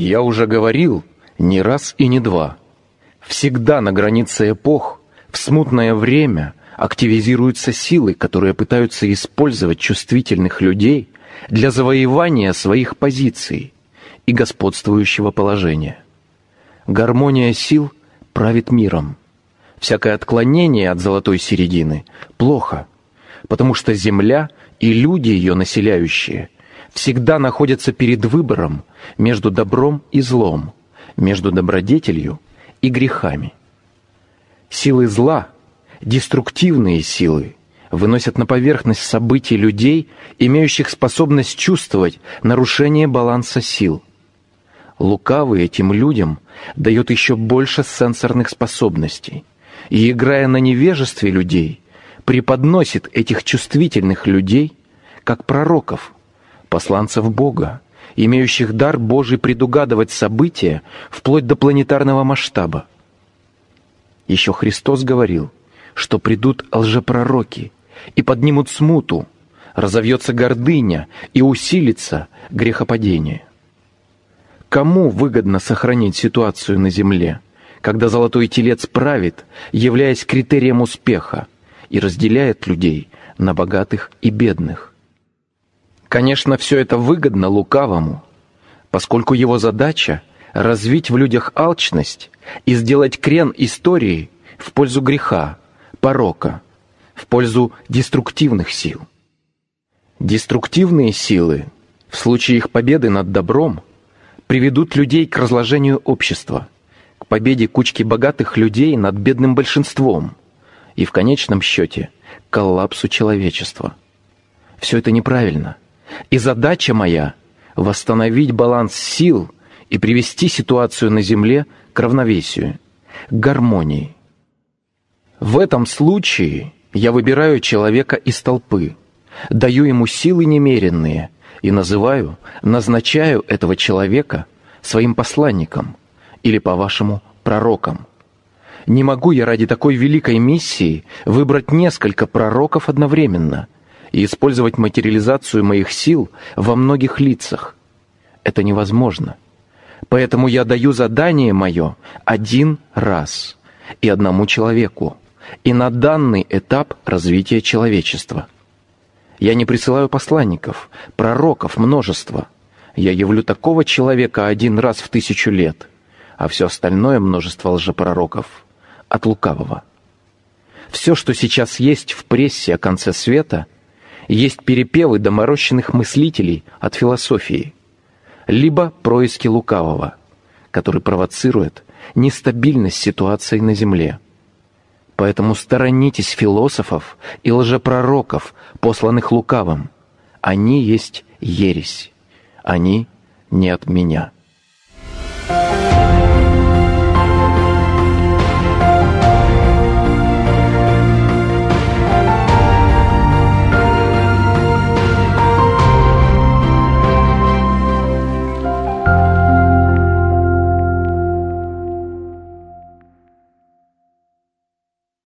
Я уже говорил не раз и не два. Всегда на границе эпох, в смутное время активизируются силы, которые пытаются использовать чувствительных людей для завоевания своих позиций и господствующего положения. Гармония сил правит миром. Всякое отклонение от золотой середины плохо, потому что земля и люди ее населяющие всегда находится перед выбором между добром и злом, между добродетелью и грехами. Силы зла, деструктивные силы, выносят на поверхность события людей, имеющих способность чувствовать нарушение баланса сил. Лукавый этим людям дает еще больше сенсорных способностей и, играя на невежестве людей, преподносит этих чувствительных людей как пророков – посланцев Бога, имеющих дар Божий предугадывать события вплоть до планетарного масштаба. Еще Христос говорил, что придут лжепророки и поднимут смуту, разовьется гордыня и усилится грехопадение. Кому выгодно сохранить ситуацию на земле, когда золотой телец правит, являясь критерием успеха, и разделяет людей на богатых и бедных – Конечно, все это выгодно лукавому, поскольку его задача — развить в людях алчность и сделать крен истории в пользу греха, порока, в пользу деструктивных сил. Деструктивные силы, в случае их победы над добром, приведут людей к разложению общества, к победе кучки богатых людей над бедным большинством и, в конечном счете, к коллапсу человечества. Все это неправильно — и задача моя — восстановить баланс сил и привести ситуацию на Земле к равновесию, к гармонии. В этом случае я выбираю человека из толпы, даю ему силы немеренные и называю, назначаю этого человека своим посланником или, по-вашему, пророком. Не могу я ради такой великой миссии выбрать несколько пророков одновременно — и использовать материализацию моих сил во многих лицах. Это невозможно. Поэтому я даю задание мое один раз и одному человеку, и на данный этап развития человечества. Я не присылаю посланников, пророков множество. Я явлю такого человека один раз в тысячу лет, а все остальное множество лжепророков от лукавого. Все, что сейчас есть в прессе о конце света — есть перепевы доморощенных мыслителей от философии, либо происки лукавого, который провоцирует нестабильность ситуации на Земле. Поэтому сторонитесь философов и лжепророков, посланных лукавым. Они есть ересь. Они не от меня».